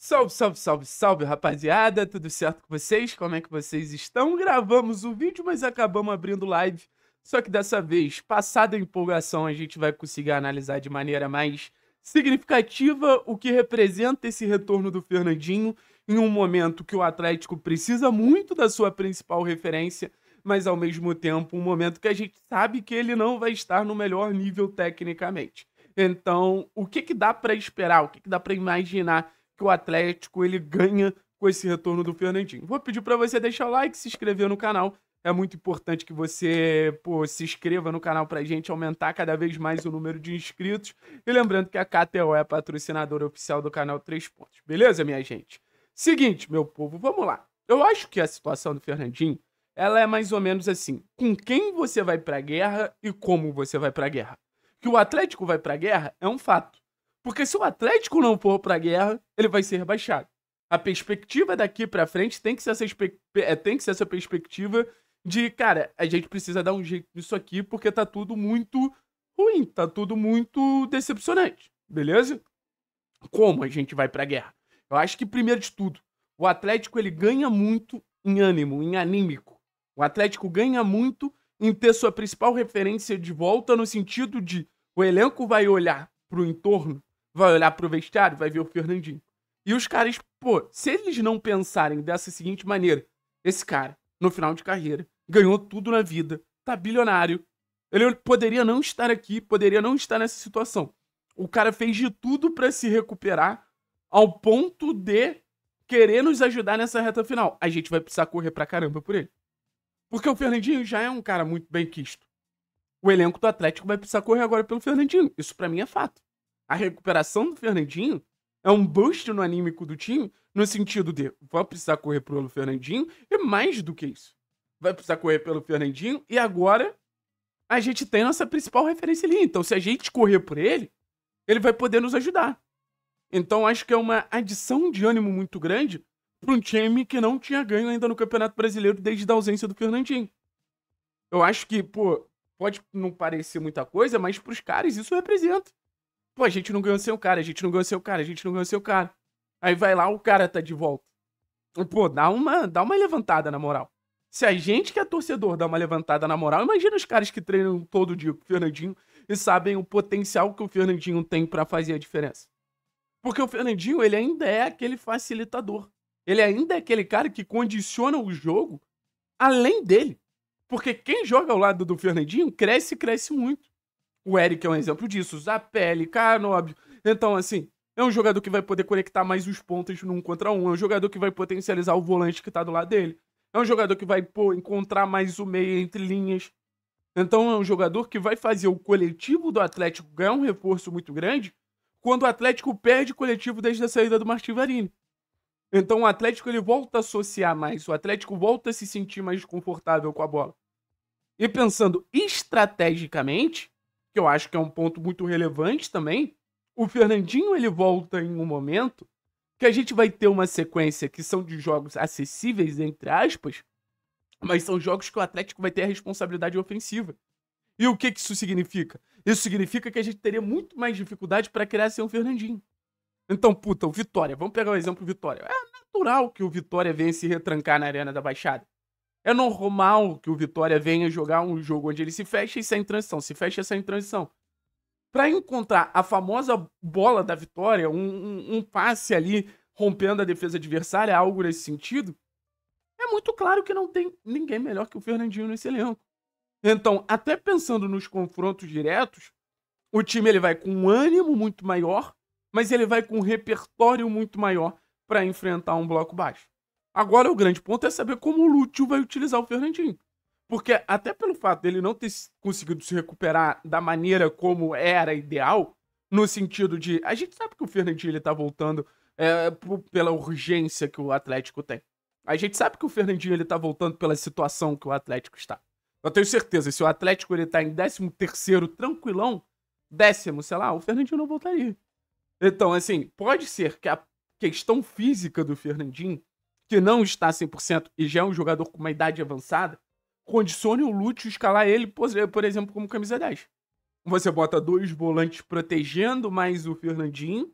Salve, salve, salve, salve, rapaziada! Tudo certo com vocês? Como é que vocês estão? Gravamos o vídeo, mas acabamos abrindo live. Só que dessa vez, passada a empolgação, a gente vai conseguir analisar de maneira mais significativa o que representa esse retorno do Fernandinho em um momento que o Atlético precisa muito da sua principal referência, mas ao mesmo tempo um momento que a gente sabe que ele não vai estar no melhor nível tecnicamente. Então, o que, que dá para esperar? O que, que dá para imaginar que o Atlético ele ganha com esse retorno do Fernandinho. Vou pedir para você deixar o like, se inscrever no canal. É muito importante que você pô, se inscreva no canal para a gente aumentar cada vez mais o número de inscritos. E lembrando que a KTO é a patrocinadora oficial do canal Três Pontos. Beleza, minha gente? Seguinte, meu povo, vamos lá. Eu acho que a situação do Fernandinho, ela é mais ou menos assim, com quem você vai pra guerra e como você vai pra guerra. Que o Atlético vai pra guerra é um fato. Porque se o Atlético não for para a guerra, ele vai ser rebaixado. A perspectiva daqui para frente tem que, ser essa é, tem que ser essa perspectiva de, cara, a gente precisa dar um jeito nisso aqui porque tá tudo muito ruim, tá tudo muito decepcionante, beleza? Como a gente vai pra guerra? Eu acho que, primeiro de tudo, o Atlético ele ganha muito em ânimo, em anímico. O Atlético ganha muito em ter sua principal referência de volta no sentido de o elenco vai olhar pro entorno vai olhar pro vestiário, vai ver o Fernandinho. E os caras, pô, se eles não pensarem dessa seguinte maneira, esse cara, no final de carreira, ganhou tudo na vida, tá bilionário, ele poderia não estar aqui, poderia não estar nessa situação. O cara fez de tudo para se recuperar ao ponto de querer nos ajudar nessa reta final. A gente vai precisar correr pra caramba por ele. Porque o Fernandinho já é um cara muito bem quisto. O elenco do Atlético vai precisar correr agora pelo Fernandinho. Isso para mim é fato a recuperação do Fernandinho é um boost no anímico do time, no sentido de vai precisar correr pelo Fernandinho, e mais do que isso, vai precisar correr pelo Fernandinho, e agora a gente tem nossa principal referência ali. Então, se a gente correr por ele, ele vai poder nos ajudar. Então, acho que é uma adição de ânimo muito grande para um time que não tinha ganho ainda no Campeonato Brasileiro desde a ausência do Fernandinho. Eu acho que, pô, pode não parecer muita coisa, mas para os caras isso representa. Pô, a gente não ganhou seu cara, a gente não ganhou seu cara, a gente não ganhou seu cara. Aí vai lá, o cara tá de volta. Pô, dá uma, dá uma levantada na moral. Se a gente que é torcedor dá uma levantada na moral, imagina os caras que treinam todo dia com o Fernandinho e sabem o potencial que o Fernandinho tem para fazer a diferença. Porque o Fernandinho, ele ainda é aquele facilitador. Ele ainda é aquele cara que condiciona o jogo além dele. Porque quem joga ao lado do Fernandinho cresce e cresce muito. O Eric é um exemplo disso. Zapelli, Canóbio. Então, assim, é um jogador que vai poder conectar mais os pontos num contra um. É um jogador que vai potencializar o volante que tá do lado dele. É um jogador que vai pô, encontrar mais o meio entre linhas. Então é um jogador que vai fazer o coletivo do Atlético ganhar um reforço muito grande quando o Atlético perde o coletivo desde a saída do Martin Varini. Então o Atlético ele volta a associar mais, o Atlético volta a se sentir mais confortável com a bola. E pensando estrategicamente, que eu acho que é um ponto muito relevante também, o Fernandinho ele volta em um momento que a gente vai ter uma sequência que são de jogos acessíveis, entre aspas, mas são jogos que o Atlético vai ter a responsabilidade ofensiva. E o que, que isso significa? Isso significa que a gente teria muito mais dificuldade para criar sem o Fernandinho. Então, puta, o Vitória, vamos pegar o um exemplo do Vitória. É natural que o Vitória venha se retrancar na Arena da Baixada. É normal que o Vitória venha jogar um jogo onde ele se fecha e sai em transição, se fecha e sai em transição. Para encontrar a famosa bola da vitória, um, um, um passe ali rompendo a defesa adversária, algo nesse sentido, é muito claro que não tem ninguém melhor que o Fernandinho nesse elenco. Então, até pensando nos confrontos diretos, o time ele vai com um ânimo muito maior, mas ele vai com um repertório muito maior para enfrentar um bloco baixo. Agora, o grande ponto é saber como o Lúcio vai utilizar o Fernandinho. Porque, até pelo fato dele não ter conseguido se recuperar da maneira como era ideal, no sentido de. A gente sabe que o Fernandinho ele tá voltando é, pela urgência que o Atlético tem. A gente sabe que o Fernandinho ele tá voltando pela situação que o Atlético está. Eu tenho certeza, se o Atlético ele tá em 13 terceiro tranquilão, décimo, sei lá, o Fernandinho não voltaria. Então, assim, pode ser que a questão física do Fernandinho que não está 100% e já é um jogador com uma idade avançada, condicione o Lúcio escalar ele, por exemplo, como camisa 10. Você bota dois volantes protegendo mais o Fernandinho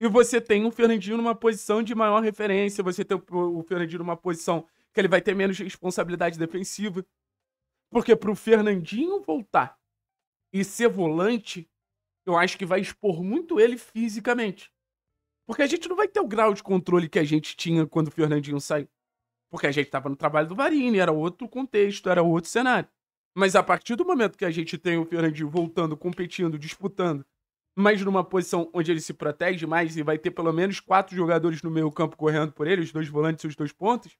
e você tem o Fernandinho numa posição de maior referência, você tem o Fernandinho numa posição que ele vai ter menos responsabilidade defensiva. Porque para o Fernandinho voltar e ser volante, eu acho que vai expor muito ele fisicamente. Porque a gente não vai ter o grau de controle que a gente tinha quando o Fernandinho saiu. Porque a gente estava no trabalho do Varini, era outro contexto, era outro cenário. Mas a partir do momento que a gente tem o Fernandinho voltando, competindo, disputando, mas numa posição onde ele se protege mais e vai ter pelo menos quatro jogadores no meio campo correndo por ele, os dois volantes e os dois pontos,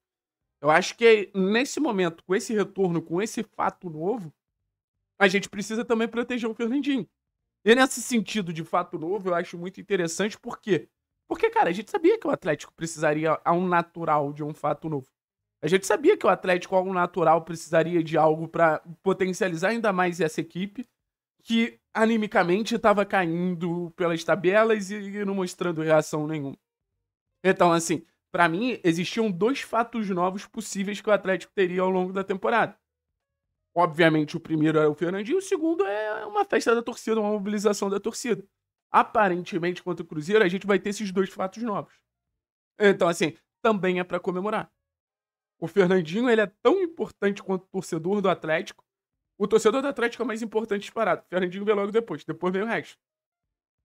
eu acho que nesse momento, com esse retorno, com esse fato novo, a gente precisa também proteger o Fernandinho. E nesse sentido de fato novo, eu acho muito interessante porque porque, cara, a gente sabia que o Atlético precisaria a um natural de um fato novo. A gente sabia que o Atlético, ao natural, precisaria de algo para potencializar ainda mais essa equipe, que animicamente estava caindo pelas tabelas e não mostrando reação nenhuma. Então, assim, para mim, existiam dois fatos novos possíveis que o Atlético teria ao longo da temporada. Obviamente, o primeiro era é o Fernandinho, o segundo é uma festa da torcida, uma mobilização da torcida aparentemente, contra o Cruzeiro, a gente vai ter esses dois fatos novos. Então, assim, também é para comemorar. O Fernandinho, ele é tão importante quanto o torcedor do Atlético. O torcedor do Atlético é mais importante disparado. O Fernandinho vem logo depois, depois vem o resto.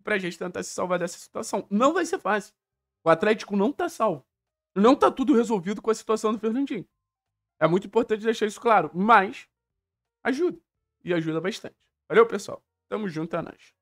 Pra gente tentar se salvar dessa situação. Não vai ser fácil. O Atlético não tá salvo. Não tá tudo resolvido com a situação do Fernandinho. É muito importante deixar isso claro, mas ajuda. E ajuda bastante. Valeu, pessoal. Tamo junto, é nóis.